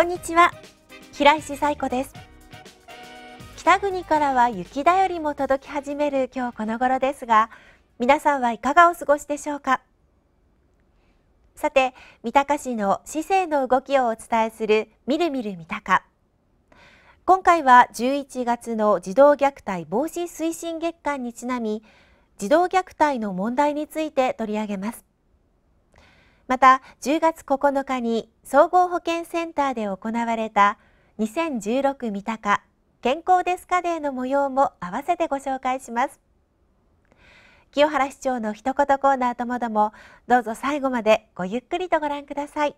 こんにちは平石彩子です北国からは雪だよりも届き始める今日この頃ですが皆さんはいかがお過ごしでしょうかさて三鷹市の市政の動きをお伝えするみるみる三鷹今回は11月の児童虐待防止推進月間にちなみ児童虐待の問題について取り上げますまた10月9日に総合保健センターで行われた2016三鷹健康デスカデーの模様も合わせてご紹介します清原市長の一言コーナーともどもどうぞ最後までごゆっくりとご覧ください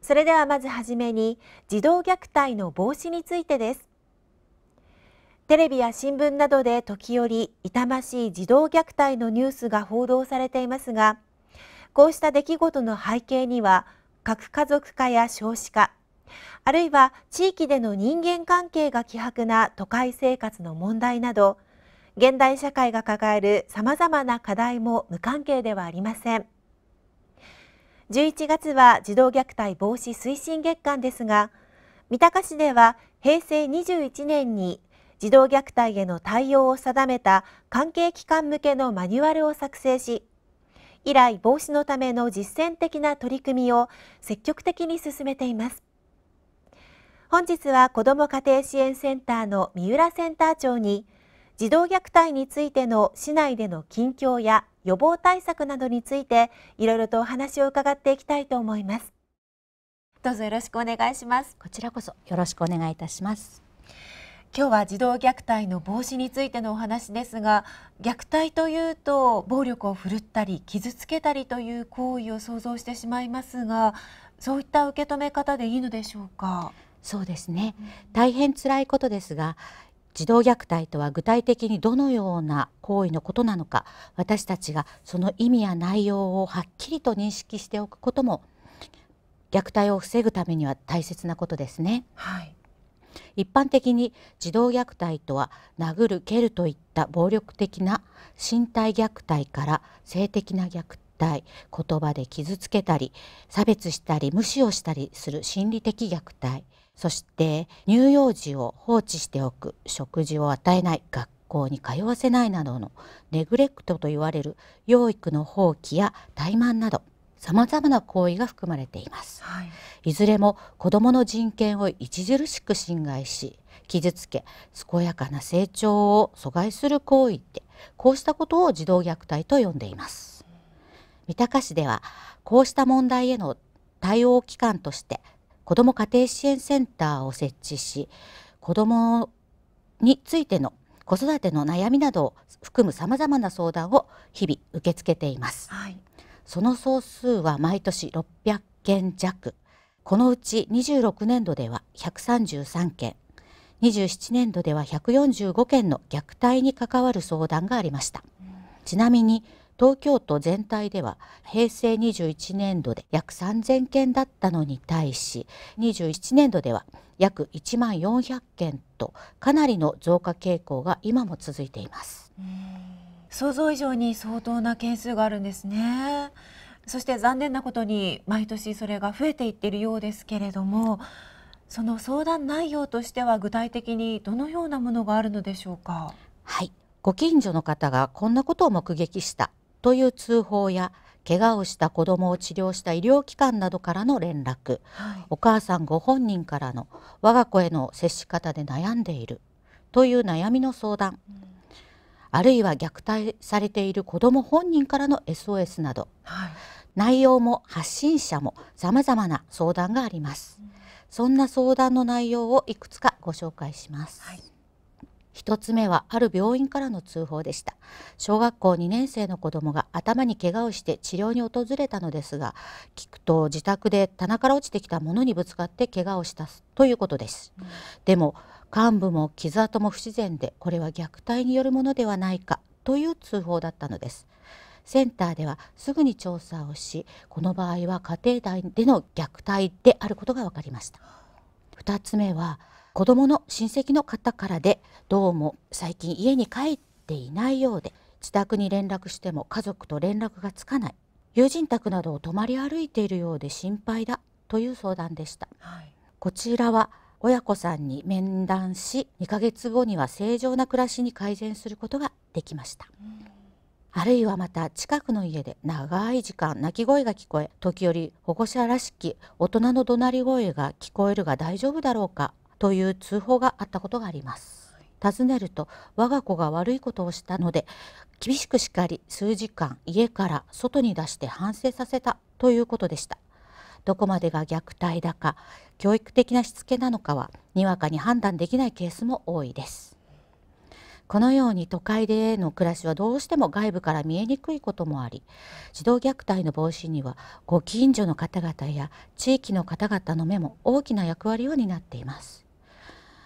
それではまずはじめに児童虐待の防止についてですテレビや新聞などで時折痛ましい児童虐待のニュースが報道されていますがこうした出来事の背景には核家族化や少子化あるいは地域での人間関係が希薄な都会生活の問題など現代社会が抱えるさまざまな課題も無関係ではありません11月は児童虐待防止推進月間ですが三鷹市では平成21年に児童虐待への対応を定めた関係機関向けのマニュアルを作成し以来防止のための実践的な取り組みを積極的に進めています本日は子ども家庭支援センターの三浦センター長に児童虐待についての市内での近況や予防対策などについていろいろとお話を伺っていきたいと思いますどうぞよろしくお願いしますこちらこそよろしくお願いいたします今日は児童虐待の防止についてのお話ですが虐待というと暴力を振るったり傷つけたりという行為を想像してしまいますがそういった受け止め方でいいのでしょうかそうですね、うん、大変辛いことですが児童虐待とは具体的にどのような行為のことなのか私たちがその意味や内容をはっきりと認識しておくことも虐待を防ぐためには大切なことですね。はい一般的に児童虐待とは殴る蹴るといった暴力的な身体虐待から性的な虐待言葉で傷つけたり差別したり無視をしたりする心理的虐待そして乳幼児を放置しておく食事を与えない学校に通わせないなどのネグレクトといわれる養育の放棄や怠慢などさまざまな行為が含まれています、はい、いずれも子どもの人権を著しく侵害し傷つけ健やかな成長を阻害する行為ってこうしたことを児童虐待と呼んでいます三鷹市ではこうした問題への対応機関として子ども家庭支援センターを設置し子どもについての子育ての悩みなどを含むさまざまな相談を日々受け付けています。はいその総数は毎年600件弱このうち26年度では133件27年度では145件の虐待に関わる相談がありました。ちなみに東京都全体では平成21年度で約3,000件だったのに対し27年度では約1万400件とかなりの増加傾向が今も続いています。想像以上に相当な件数があるんですね。そして残念なことに毎年それが増えていっているようですけれどもその相談内容としては具体的にどのようなものがあるのでしょうかはいご近所の方がこんなことを目撃したという通報や怪我をした子どもを治療した医療機関などからの連絡、はい、お母さんご本人からの我が子への接し方で悩んでいるという悩みの相談、うんあるいは虐待されている子ども本人からの SOS など、はい、内容も発信者もさまざまな相談があります、うん、そんな相談の内容をいくつかご紹介します、はい、つ目はある病院からの通報でした小学校2年生の子供が頭に怪我をして治療に訪れたのですが聞くと自宅で棚から落ちてきたものにぶつかって怪我をしたということです、うん、でも幹部も傷跡も不自然でこれは虐待によるものではないかという通報だったのですセンターではすぐに調査をしこの場合は家庭内での虐待であることが分かりました2つ目は子どもの親戚の方からでどうも最近家に帰っていないようで自宅に連絡しても家族と連絡がつかない友人宅などを泊まり歩いているようで心配だという相談でした、はい、こちらは親子さんに面談し2ヶ月後には正常な暮らしに改善することができました、うん、あるいはまた近くの家で長い時間泣き声が聞こえ時折保護者らしき大人の怒鳴り声が聞こえるが大丈夫だろうかという通報があったことがあります、尋ねると我が子が悪いことをしたので厳しく叱り数時間家から外に出して反省させたということでしたどこまでが虐待だか教育的なしつけなのかはにわかに判断できないケースも多いです。このように都会での暮らしはどうしても外部から見えにくいこともあり児童虐待の防止にはご近所の方々や地域の方々の目も大きな役割を担っています。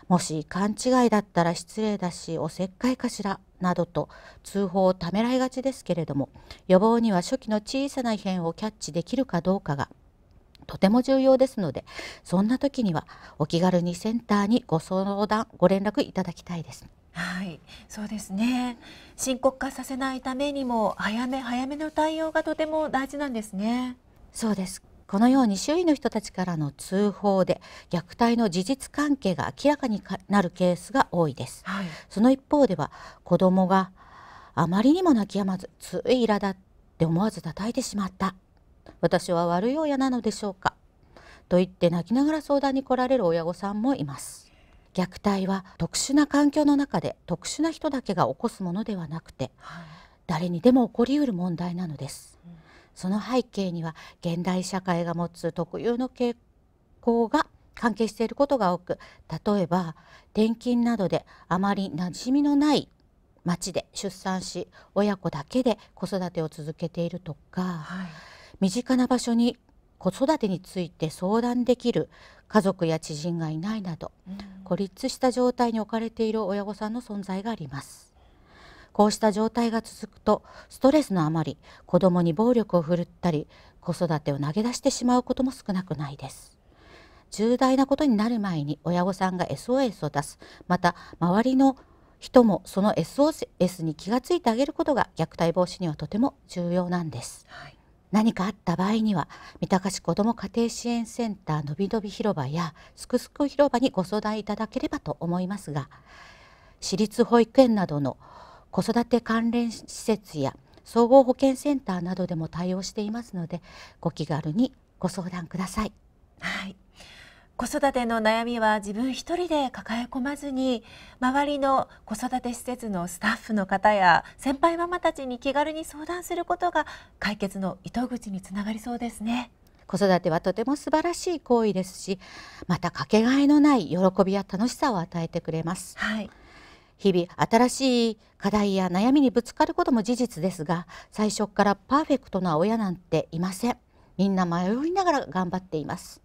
もし勘違いだったら失礼だしおせっかいかしらなどと通報をためらいがちですけれども予防には初期の小さな異変をキャッチできるかどうかがとても重要ですのでそんな時にはお気軽にセンターにご相談ご連絡いただきたいです。はい、そうですね。深刻化させないためにも早め早めの対応がとても大事なんですね。そうです。このように周囲の人たちからの通報で虐待の事実関係が明らかになるケースが多いです。はい、その一方では子供があまりにも泣き止まずつい苛立って思わず叩いてしまった私は悪い親なのでしょうかと言って泣きながら相談に来られる親御さんもいます虐待は特殊な環境の中で特殊な人だけが起こすものではなくて、はい、誰にでも起こりうる問題なのです、うん、その背景には現代社会が持つ特有の傾向が関係していることが多く例えば転勤などであまり馴染みのない町で出産し親子だけで子育てを続けているとか、はい身近な場所に子育てについて相談できる家族や知人がいないなど、孤立した状態に置かれている親御さんの存在がありますこうした状態が続くとストレスのあまり子どもに暴力を振るったり子育てを投げ出してしまうことも少なくないです重大なことになる前に親御さんが SOS を出すまた周りの人もその SOS に気がついてあげることが虐待防止にはとても重要なんです、はい何かあった場合には三鷹市こども家庭支援センターのびのび広場やすくすく広場にご相談いただければと思いますが私立保育園などの子育て関連施設や総合保健センターなどでも対応していますのでご気軽にご相談ください。はい子育ての悩みは自分一人で抱え込まずに周りの子育て施設のスタッフの方や先輩ママたちに気軽に相談することが解決の糸口につながりそうですね。子育てはとても素晴らしい行為ですしまたかけがえのない喜びや楽しさを与えてくれます。はい日々新しい課題や悩みにぶつかることも事実ですが最初からパーフェクトな親なんていませんみんな迷いながら頑張っています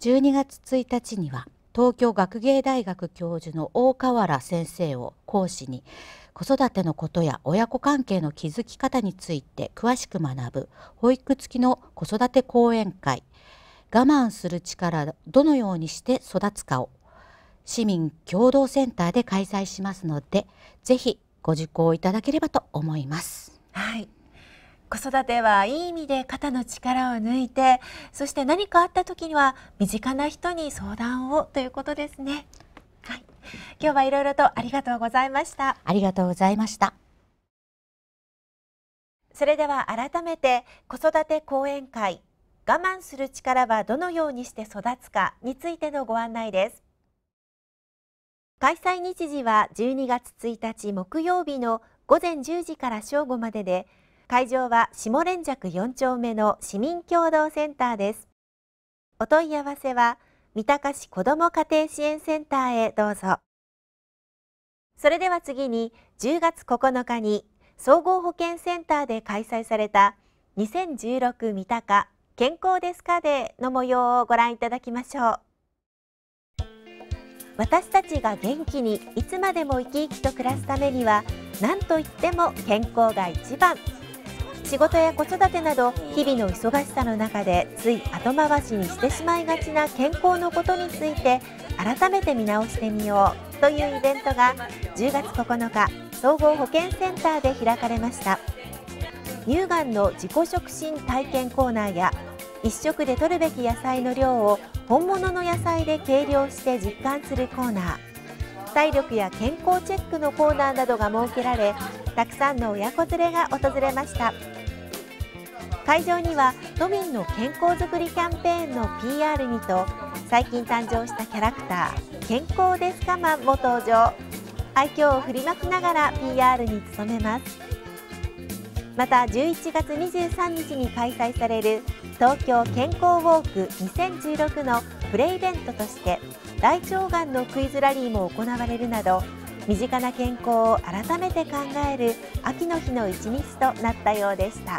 12月1日には東京学芸大学教授の大河原先生を講師に子育てのことや親子関係の築き方について詳しく学ぶ保育付きの子育て講演会我慢する力どのようにして育つかを市民共同センターで開催しますのでぜひご受講いただければと思います。はい子育てはいい意味で肩の力を抜いてそして何かあった時には身近な人に相談をということですね。はい、今日はいろいろとありがとうございました。ありがとうございました。それでは改めて子育て講演会我慢する力はどのようにして育つかについてのご案内です。開催日時は12月1日木曜日の午前10時から正午までで会場は下連雀4丁目の市民共同センターですお問い合わせは三鷹市子ども家庭支援センターへどうぞそれでは次に10月9日に総合保健センターで開催された2016三鷹健康ですかでの模様をご覧いただきましょう私たちが元気にいつまでも生き生きと暮らすためには何といっても健康が一番仕事や子育てなど日々の忙しさの中でつい後回しにしてしまいがちな健康のことについて改めて見直してみようというイベントが10月9日総合保健センターで開かれました乳がんの自己触診体験コーナーや1食で摂るべき野菜の量を本物の野菜で計量して実感するコーナー体力や健康チェックのコーナーなどが設けられたくさんの親子連れが訪れました。会場には都民の健康づくりキャンペーンの PR にと最近誕生したキャラクター健康デスカマンも登場愛嬌を振りまきながら PR に努めますまた11月23日に開催される東京健康ウォーク2016のプレイベントとして大腸がんのクイズラリーも行われるなど身近な健康を改めて考える秋の日の一日となったようでした。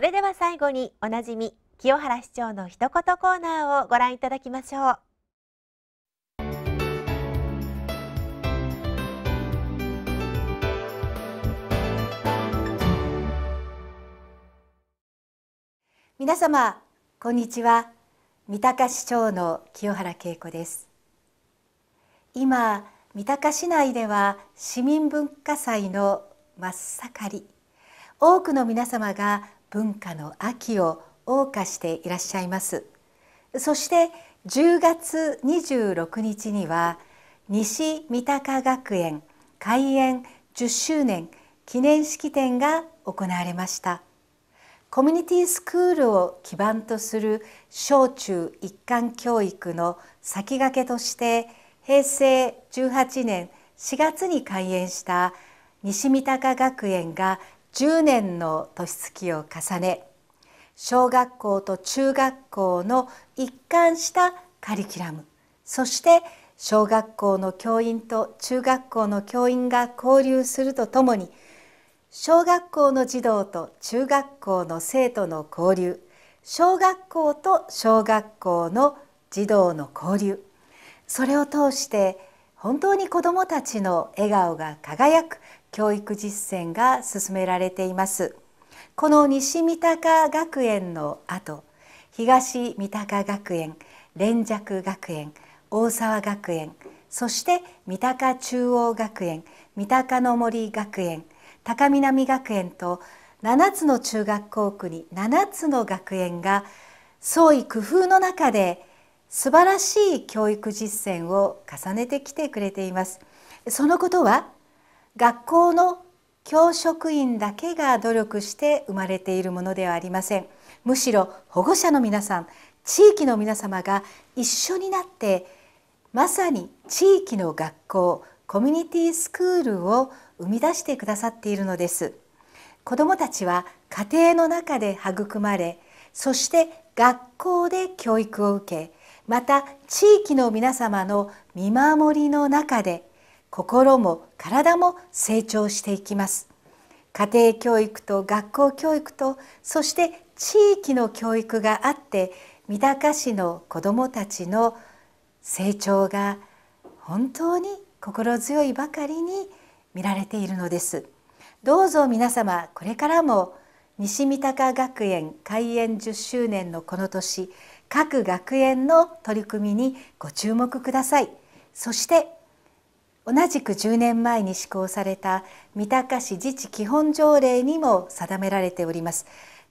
それでは最後におなじみ清原市長の一言コーナーをご覧いただきましょう皆様こんにちは三鷹市長の清原恵子です今三鷹市内では市民文化祭の真っ盛り多くの皆様が文化の秋を謳歌していらっしゃいますそして10月26日には西三鷹学園開園10周年記念式典が行われましたコミュニティスクールを基盤とする小中一貫教育の先駆けとして平成18年4月に開園した西三鷹学園が10年の年月を重ね小学校と中学校の一貫したカリキュラムそして小学校の教員と中学校の教員が交流するとともに小学校の児童と中学校の生徒の交流小学校と小学校の児童の交流それを通して本当に子どもたちの笑顔が輝く教育実践が進められていますこの西三鷹学園の後東三鷹学園連雀学園大沢学園そして三鷹中央学園三鷹の森学園高南学園と7つの中学校区に7つの学園が創意工夫の中で素晴らしい教育実践を重ねてきてくれています。そのことは学校の教職員だけが努力して生まれているものではありませんむしろ保護者の皆さん地域の皆様が一緒になってまさに地域の学校コミュニティスクールを生み出してくださっているのです子どもたちは家庭の中で育まれそして学校で教育を受けまた地域の皆様の見守りの中で心も体も成長していきます家庭教育と学校教育とそして地域の教育があって三鷹市の子どもたちの成長が本当に心強いばかりに見られているのですどうぞ皆様これからも西三鷹学園開園10周年のこの年各学園の取り組みにご注目くださいそして同じく10年前に施行された三鷹市自治基本条例にも定められております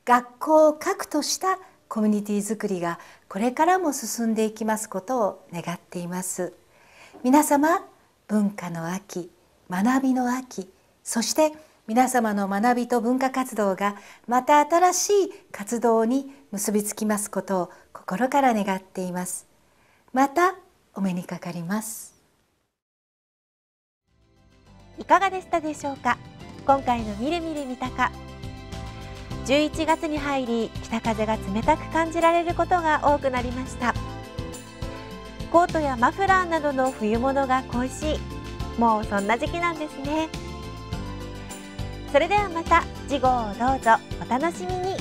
学校を核としたコミュニティづくりがこれからも進んでいきますことを願っています皆様文化の秋学びの秋そして皆様の学びと文化活動がまた新しい活動に結びつきますことを心から願っていますまたお目にかかりますいかがでしたでしょうか今回のみるみる三鷹11月に入り北風が冷たく感じられることが多くなりましたコートやマフラーなどの冬物が恋しいもうそんな時期なんですねそれではまた次号をどうぞお楽しみに